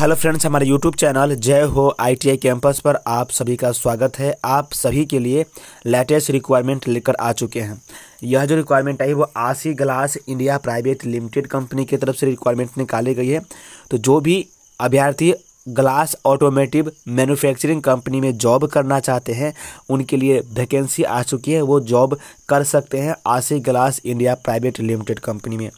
hello friends हमारे YouTube channel Jai Ho ITI campus पर आप सभी का स्वागत है आप सभी के लिए लेटेस्ट रिक्वायरमेंट लेकर आ चुके हैं यह जो रिक्वायरमेंट आई वो Asahi Glass India Private Limited company की तरफ से रिक्वायरमेंट निकाली गई है तो जो भी अभ्यर्थी ग्लास ऑटोमेटिव मैन्युफैक्चरिंग कंपनी में जॉब करना चाहते हैं उनके लिए वैकेंसी आ चुकी है वो जॉब कर सकते हैं Asahi Glass India Private Limited company में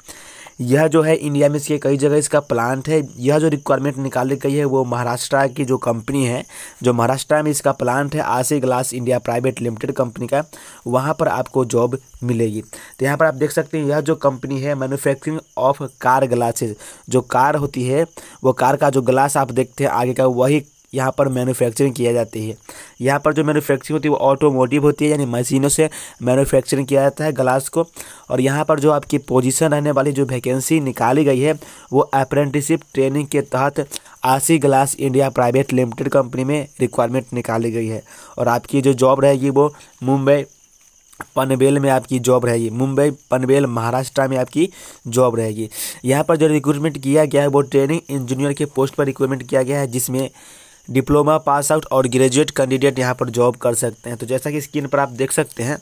यह जो है इंडिया में इसके कई जगह इसका प्लांट है यह जो रिक्वायरमेंट निकाली गई है वो महाराष्ट्र की जो कंपनी है जो महाराष्ट्र में इसका प्लांट है Asahi Glass India Private Limited company का वहाँ पर आपको जॉब मिलेगी तो यहाँ पर आप देख सकते हैं यह जो कंपनी है मैन्युफैक्चरिंग ऑफ कार ग्लासेज जो कार होती है वो कार का जो ग्लास आप देखते हैं आगे का वही यहाँ पर मैन्युफैक्चरिंग किया जाती है यहाँ पर जो मैन्युफैक्चरिंग होती है वो ऑटोमोटिव होती है यानी मशीनों से मैन्युफैक्चरिंग किया जाता है ग्लास को और यहाँ पर जो आपकी पोजीशन रहने वाली जो वैकेंसी निकाली गई है वो अप्रेंटिसिप ट्रेनिंग के तहत Asahi Glass India Private Limited company में रिक्वायरमेंट निकाली गई है और आपकी जो जॉब रहेगी वो मुंबई पनवेल में आपकी जॉब रहेगी मुंबई पनवेल महाराष्ट्र में आपकी जॉब रहेगी यहाँ पर जो रिक्रूटमेंट किया गया है वो ट्रेनिंग इंजीनियर के पोस्ट पर रिक्रूटमेंट किया गया है जिसमें डिप्लोमा पास आउट और ग्रेजुएट कैंडिडेट यहाँ पर जॉब कर सकते हैं तो जैसा कि स्क्रीन पर आप देख सकते हैं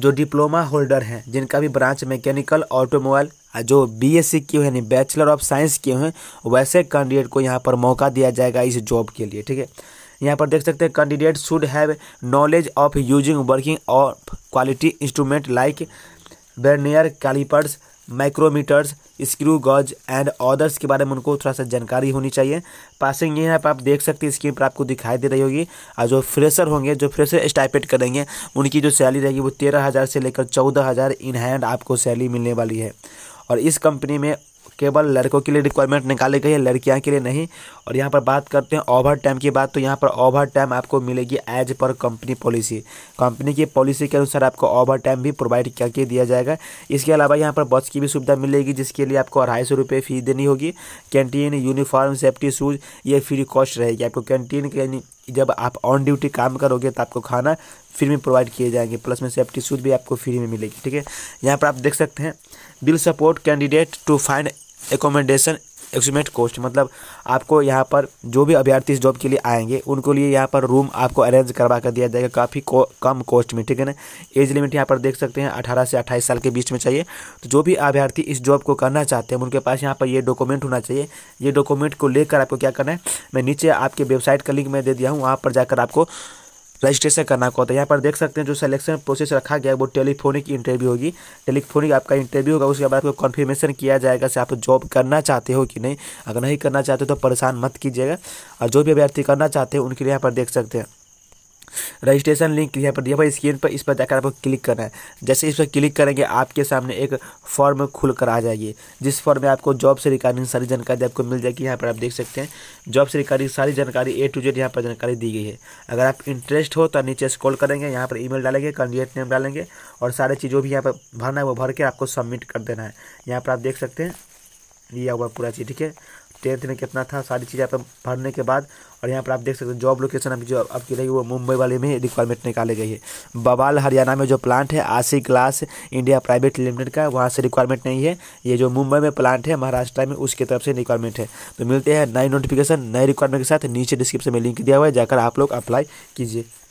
जो डिप्लोमा होल्डर हैं जिनका भी ब्रांच मैकेनिकल ऑटोमोबाइल जो बी एस सी किए हैं यानी बैचलर ऑफ साइंस किए हैं वैसे कैंडिडेट को यहाँ पर मौका दिया जाएगा इस जॉब के लिए ठीक है यहाँ पर देख सकते हैं candidate should have knowledge of using working of quality instrument like vernier calipers micrometers screw gauge and others के बारे में उनको थोड़ा सा जानकारी होनी चाहिए पासिंग ये है आप देख सकते हैं स्क्रीन पर आपको दिखाई दे रही होगी और जो फ्रेशर होंगे जो फ्रेशर स्टाइपेट करेंगे उनकी जो सैलरी रहेगी वो तेरह हज़ार से लेकर चौदह हज़ार इन हैंड आपको सैलरी मिलने वाली है और इस कंपनी में केवल लड़कों के लिए रिक्वायरमेंट निकाली गई है लड़कियां के लिए नहीं और यहाँ पर बात करते हैं ओवर टाइम की बात तो यहाँ पर ओवर टाइम आपको मिलेगी as per company policy company की पॉलिसी के अनुसार आपको ओवर टाइम भी प्रोवाइड करके दिया जाएगा इसके अलावा यहाँ पर बस की भी सुविधा मिलेगी जिसके लिए आपको अढ़ाई सौ रुपये फ़ी देनी होगी कैंटीन यूनिफॉर्म सेफ्टी शूज़ ये फ्री कॉस्ट रहेगी आपको कैंटीन जब आप ऑन ड्यूटी काम करोगे तो आपको खाना फ्री में प्रोवाइड किए जाएंगे प्लस में सेफ्टी शूज भी आपको फ्री में मिलेगी ठीक है यहाँ पर आप देख सकते हैं will support candidate to find accommodation approximate cost मतलब आपको यहाँ पर जो भी अभ्यर्थी इस जॉब के लिए आएंगे उनको लिए यहाँ पर रूम आपको अरेंज करवा कर दिया जाएगा काफ़ी को, कम कॉस्ट में ठीक है ना एज लिमिट यहाँ पर देख सकते हैं अठारह से अट्ठाईस साल के बीच में चाहिए तो जो भी अभ्यर्थी इस जॉब को करना चाहते हैं उनके पास यहाँ पर ये डॉक्यूमेंट होना चाहिए ये डॉक्यूमेंट को लेकर आपको क्या करना है मैं नीचे आपके वेबसाइट का लिंक मैं दे दिया हूँ वहाँ पर जाकर आपको रजिस्ट्रेशन करना होता है यहाँ पर देख सकते हैं जो सिलेक्शन प्रोसेस रखा गया है वो टेलीफोनिक इंटरव्यू होगी टेलीफोनिक आपका इंटरव्यू होगा उसके बाद आपको कन्फर्मेशन किया जाएगा से आप जॉब करना चाहते हो कि नहीं अगर नहीं करना चाहते हो तो परेशान मत कीजिएगा और जो भी अभ्यर्थी करना चाहते हैं उनके लिए यहाँ पर देख सकते हैं रजिस्ट्रेशन लिंक यहाँ पर दिया हुआ स्क्रीन पर इस पर जाकर आपको क्लिक करना है जैसे इस पर क्लिक करेंगे आपके सामने एक फॉर्म खुल कर आ जाएगी जिस फॉर्म में आपको जॉब से रिकार्डिंग सारी जानकारी आपको मिल जाएगी यहाँ पर आप देख सकते हैं जॉब से रिकार्डिंग सारी जानकारी ए टू जेड यहाँ पर जानकारी दी गई है अगर आप इंटरेस्ट हो तो नीचे स्कॉल करेंगे यहाँ पर ई डालेंगे कैंडिडेट नेम डालेंगे और सारे चीज़ जो भी यहाँ पर भरना है वो भर के आपको सबमिट कर देना है यहाँ पर आप देख सकते हैं लिया हुआ पूरा चीज़ ठीक है टेंथ में कितना था सारी चीज़ें आप भरने के बाद और यहाँ पर आप देख सकते हैं जॉब लोकेशन अभी जो आपकी रही वो मुंबई वाले में रिक्वायरमेंट निकाली गई है बवाल हरियाणा में जो प्लांट है Asahi Glass India Private limited का वहाँ से रिक्वायरमेंट नहीं है ये जो मुंबई में प्लांट है महाराष्ट्र में उसकी तरफ से रिक्वायरमेंट है तो मिलते हैं नए नोटिफिकेशन नए रिक्वायरमेंट के साथ नीचे डिस्क्रिप्शन में लिंक दिया हुआ है जाकर आप लोग अप्लाई कीजिए